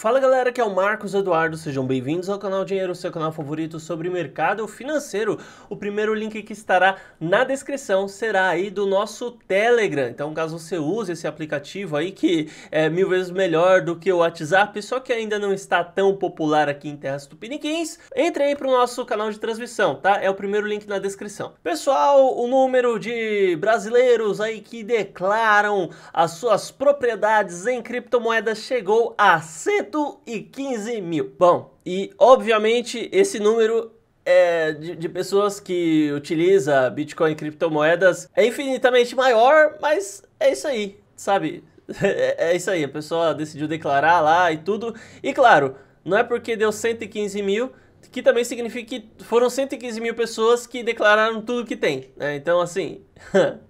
Fala galera, que é o Marcos Eduardo, sejam bem-vindos ao canal Dinheiro, seu canal favorito sobre mercado financeiro. O primeiro link que estará na descrição será aí do nosso Telegram. Então, caso você use esse aplicativo aí, que é mil vezes melhor do que o WhatsApp, só que ainda não está tão popular aqui em Terras Tupiniquins, entre aí para o nosso canal de transmissão, tá? É o primeiro link na descrição. Pessoal, o número de brasileiros aí que declaram as suas propriedades em criptomoedas chegou a 100 115 mil. Bom, e obviamente esse número é, de, de, pessoas que utiliza Bitcoin e criptomoedas é infinitamente maior, mas é isso aí, sabe? É, é isso aí, a pessoa decidiu declarar lá e tudo. E claro, não é porque deu 115 mil que também significa que foram 115 mil pessoas que declararam tudo que tem, né? Então, assim,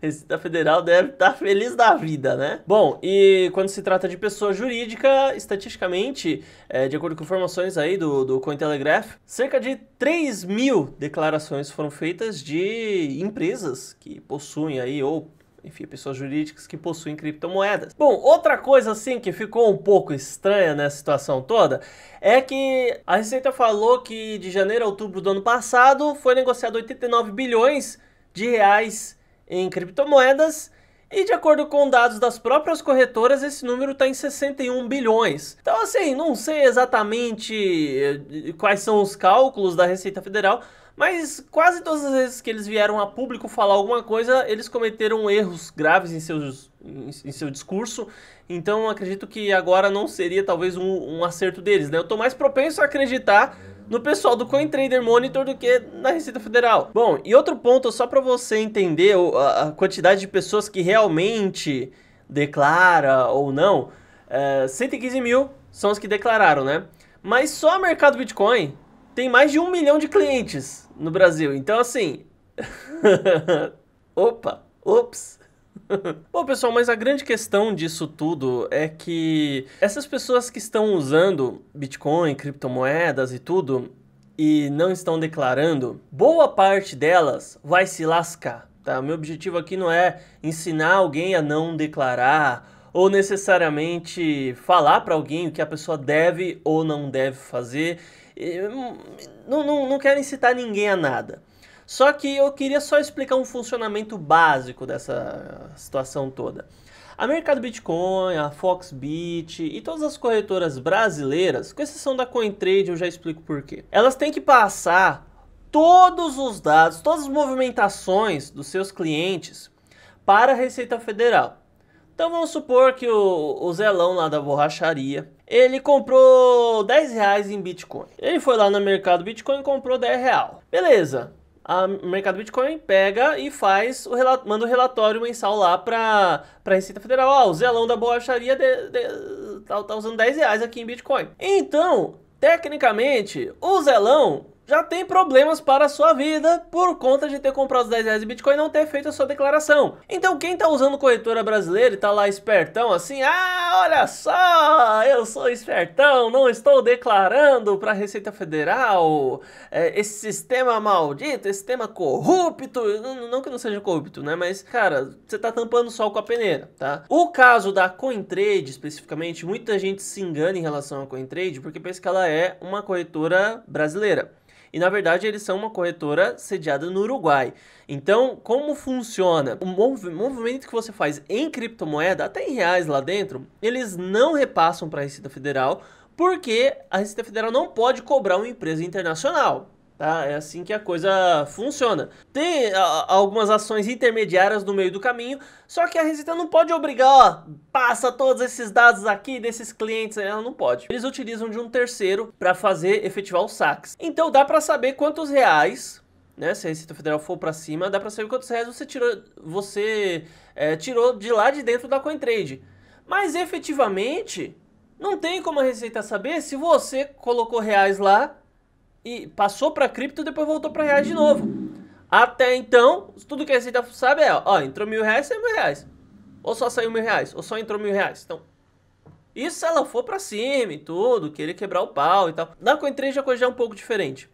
Receita Federal deve estar tá feliz da vida, né? Bom, e quando se trata de pessoa jurídica, estatisticamente, é, de acordo com informações aí do, do Cointelegraph, cerca de 3 mil declarações foram feitas de empresas que possuem aí, ou enfim, pessoas jurídicas que possuem criptomoedas. Bom, outra coisa assim que ficou um pouco estranha nessa situação toda é que a Receita falou que de janeiro a outubro do ano passado foi negociado 89 bilhões de reais em criptomoedas. E de acordo com dados das próprias corretoras, esse número está em 61 bilhões. Então, assim, não sei exatamente eh, quais são os cálculos da Receita Federal, mas quase todas as vezes que eles vieram a público falar alguma coisa, eles cometeram erros graves em, seus, em, em seu discurso. Então, acredito que agora não seria talvez um, um acerto deles. Né? Eu estou mais propenso a acreditar no pessoal do CoinTrader Monitor do que na Receita Federal. Bom, e outro ponto só para você entender a quantidade de pessoas que realmente declara ou não, é, 115 mil são os que declararam, né? Mas só o mercado Bitcoin tem mais de um milhão de clientes no Brasil. Então, assim... Opa, ops. Bom, pessoal, mas a grande questão disso tudo é que essas pessoas que estão usando Bitcoin, criptomoedas e tudo e não estão declarando, boa parte delas vai se lascar, tá? O meu objetivo aqui não é ensinar alguém a não declarar ou necessariamente falar para alguém o que a pessoa deve ou não deve fazer. Hum, não, não, não quero incitar ninguém a nada. Só que eu queria só explicar um funcionamento básico dessa situação toda. A Mercado Bitcoin, a Foxbit e todas as corretoras brasileiras, com exceção da CoinTrade, eu já explico por quê. Elas têm que passar todos os dados, todas as movimentações dos seus clientes para a Receita Federal. Então vamos supor que o, o Zelão lá da borracharia, ele comprou 10 reais em Bitcoin. Ele foi lá no mercado Bitcoin e comprou 10 real. Beleza, a Mercado Bitcoin pega e faz o relato, manda o um relatório mensal lá para a Receita Federal. Ó, ah, o Zelão da Borracharia de, de, tá, tá usando 10 reais aqui em Bitcoin. Então, tecnicamente, o Zelão já tem problemas para a sua vida por conta de ter comprado os 10 reais de Bitcoin e não ter feito a sua declaração. Então quem está usando corretora brasileira e está lá espertão assim, ah, olha só, eu sou espertão, não estou declarando para a Receita Federal é, esse sistema maldito, esse sistema corrupto, não, não que não seja corrupto, né, mas cara, você está tampando o sol com a peneira, tá? O caso da CoinTrade especificamente, muita gente se engana em relação à CoinTrade porque pensa que ela é uma corretora brasileira e na verdade eles são uma corretora sediada no Uruguai. Então, como funciona? O movimento que você faz em criptomoeda, até em reais lá dentro, eles não repassam para a Receita Federal, porque a Receita Federal não pode cobrar uma empresa internacional. Tá? É assim que a coisa funciona. Tem a, algumas ações intermediárias no meio do caminho, só que a Resita não pode obrigar, ó, passa todos esses dados aqui desses clientes, ela não pode. Eles utilizam de um terceiro para fazer efetivar os saques. Então dá para saber quantos reais, né, se a Receita Federal for para cima, dá para saber quantos reais você tirou, você é, tirou de lá de dentro da CoinTrade. Mas efetivamente, não tem como a Receita saber se você colocou reais lá e passou para cripto, depois voltou para reais de novo. Até então, tudo que a receita sabe é, ó, entrou mil reais, saiu mil reais. Ou só saiu mil reais, ou só entrou mil reais. Então, isso se ela for para cima e tudo, querer quebrar o pau e tal. Na CoinTrade a é coisa já é um pouco diferente.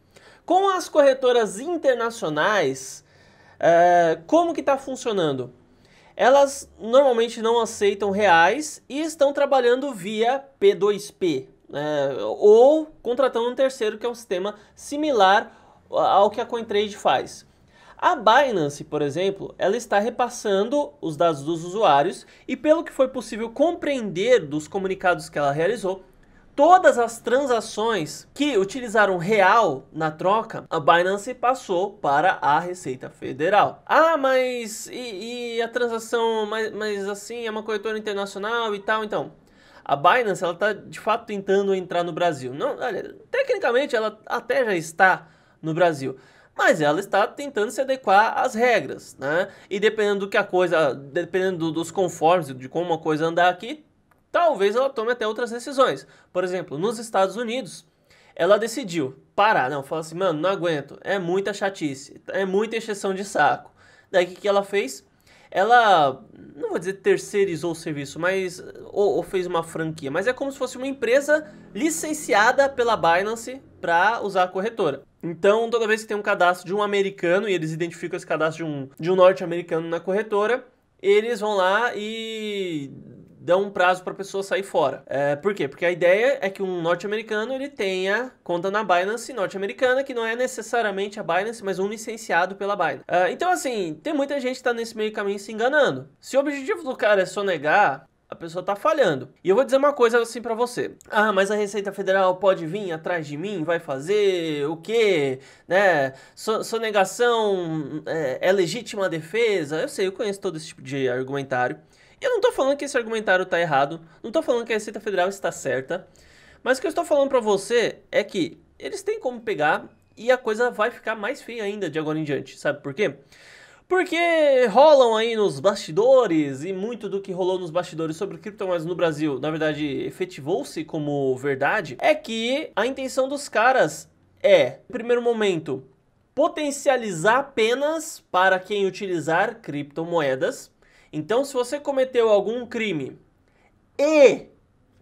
Com as corretoras internacionais, é, como que está funcionando? Elas normalmente não aceitam reais e estão trabalhando via P2P, é, ou contratando um terceiro que é um sistema similar ao que a CoinTrade faz. A Binance, por exemplo, ela está repassando os dados dos usuários e pelo que foi possível compreender dos comunicados que ela realizou, todas as transações que utilizaram real na troca, a Binance passou para a Receita Federal. Ah, mas e, e a transação, mas, mas assim, é uma corretora internacional e tal, então a Binance ela está de fato tentando entrar no Brasil. Não, olha, tecnicamente ela até já está no Brasil, mas ela está tentando se adequar às regras, né? E dependendo do que a coisa, dependendo dos conformes de como a coisa andar aqui, talvez ela tome até outras decisões. Por exemplo, nos Estados Unidos, ela decidiu parar, não, fala assim, mano, não aguento, é muita chatice, é muita exceção de saco. Daí o que ela fez? ela não vou dizer terceirizou o serviço, mas ou, ou, fez uma franquia, mas é como se fosse uma empresa licenciada pela Binance para usar a corretora. Então, toda vez que tem um cadastro de um americano e eles identificam esse cadastro de um, de um norte-americano na corretora, eles vão lá e dão um prazo para a pessoa sair fora. É, por quê? Porque a ideia é que um norte-americano ele tenha conta na Binance norte-americana, que não é necessariamente a Binance, mas um licenciado pela Binance. É, então, assim, tem muita gente que está nesse meio caminho se enganando. Se o objetivo do cara é sonegar a pessoa está falhando. E eu vou dizer uma coisa assim para você. Ah, mas a Receita Federal pode vir atrás de mim, vai fazer o quê? Né? So, sonegação é, é, legítima defesa? Eu sei, eu conheço todo esse tipo de argumentário. E eu não estou falando que esse argumentário está errado, não estou falando que a Receita Federal está certa. Mas o que eu estou falando para você é que eles têm como pegar e a coisa vai ficar mais feia ainda de agora em diante. Sabe por quê? Porque rolam aí nos bastidores e muito do que rolou nos bastidores sobre criptomoedas no Brasil, na verdade, efetivou-se como verdade, é que a intenção dos caras é, no primeiro momento, potencializar apenas para quem utilizar criptomoedas. Então, se você cometeu algum crime e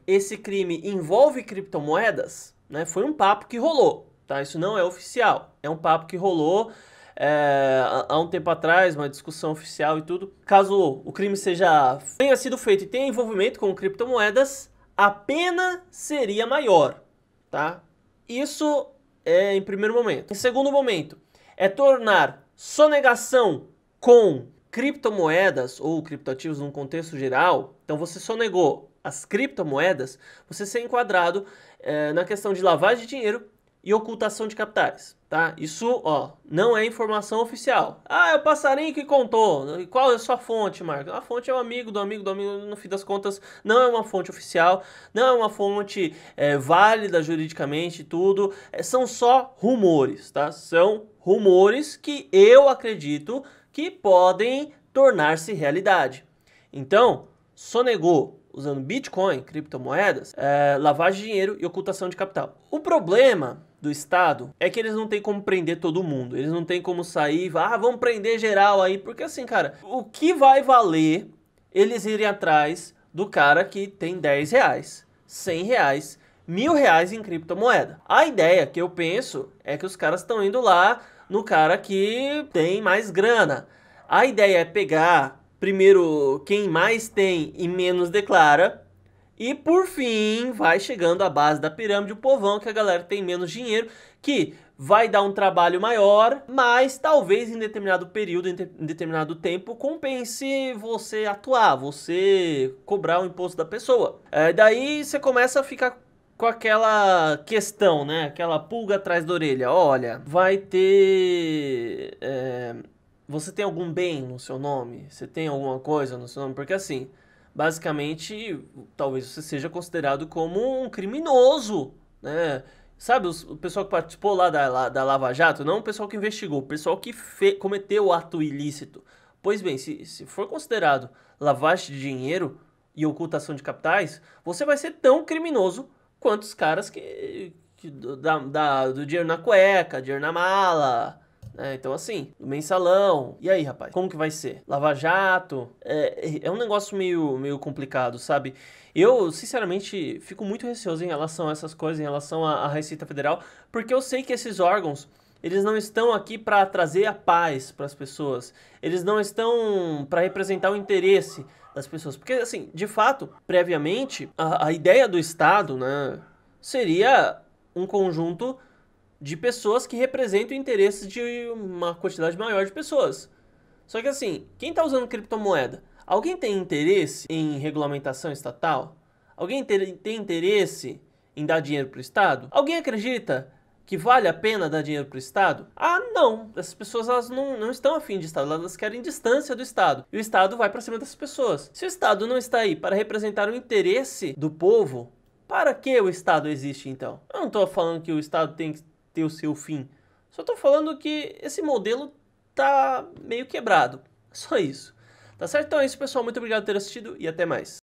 esse crime envolve criptomoedas, né? Foi um papo que rolou, tá? Isso não é oficial, é um papo que rolou é, há um tempo atrás, uma discussão oficial e tudo. Caso o crime seja tenha sido feito e tenha envolvimento com criptomoedas, a pena seria maior, tá? Isso é em primeiro momento. Em segundo momento, é tornar sonegação com criptomoedas ou criptoativos num contexto geral. Então você sonegou as criptomoedas, você ser enquadrado é, na questão de lavagem de dinheiro e ocultação de capitais, tá? Isso, ó, não é informação oficial. Ah, é o passarinho que contou. qual é a sua fonte, Marco? A fonte é um amigo do amigo do amigo, no fim das contas, não é uma fonte oficial, não é uma fonte é, válida juridicamente tudo. É, são só rumores, tá? São rumores que eu acredito que podem tornar-se realidade. Então, sonegou usando Bitcoin, criptomoedas, é, lavagem de dinheiro e ocultação de capital. O problema do Estado é que eles não têm como prender todo mundo. Eles não têm como sair, ah, vamos prender geral aí. Porque assim, cara, o que vai valer eles irem atrás do cara que tem 10 reais, 100 reais, mil reais em criptomoeda? A ideia que eu penso é que os caras estão indo lá no cara que tem mais grana. A ideia é pegar primeiro quem mais tem e menos declara e por fim, vai chegando a base da pirâmide, o povão, que a galera tem menos dinheiro, que vai dar um trabalho maior, mas talvez em determinado período, em, em determinado tempo, compense você atuar, você cobrar o imposto da pessoa. É, daí você começa a ficar com aquela questão, né? Aquela pulga atrás da orelha. Olha, vai ter. É, você tem algum bem no seu nome? Você tem alguma coisa no seu nome? Porque assim, basicamente, talvez você seja considerado como um criminoso, né? Sabe, o pessoal que participou lá da, da Lava Jato, não o pessoal que investigou, o pessoal que fe, cometeu o ato ilícito. Pois bem, se, se for considerado lavagem de dinheiro e ocultação de capitais, você vai ser tão criminoso quanto os caras que, que da, da, do dinheiro na cueca, dinheiro na mala, né? Então, assim, do mensalão. E aí, rapaz? Como que vai ser? Lava Jato? É, é um negócio meio, meio complicado, sabe? Eu, sinceramente, fico muito receoso em relação a essas coisas, em relação à, à Receita Federal, porque eu sei que esses órgãos eles não estão aqui para trazer a paz para as pessoas. Eles não estão para representar o interesse das pessoas. Porque, assim, de fato, previamente, a, a ideia do Estado né, seria um conjunto de pessoas que representam interesses de uma quantidade maior de pessoas. Só que assim, quem está usando criptomoeda? Alguém tem interesse em regulamentação estatal? Alguém tem interesse em dar dinheiro para o Estado? Alguém acredita que vale a pena dar dinheiro para o Estado? Ah, não. Essas pessoas elas não, não estão afim de Estado, elas querem distância do Estado. E o Estado vai para cima dessas pessoas. Se o Estado não está aí para representar o interesse do povo, para que o Estado existe então? Eu não estou falando que o Estado tem que ter o seu fim. Só estou falando que esse modelo tá meio quebrado. Só isso. Tá certo? Então é isso, pessoal. Muito obrigado por ter assistido e até mais.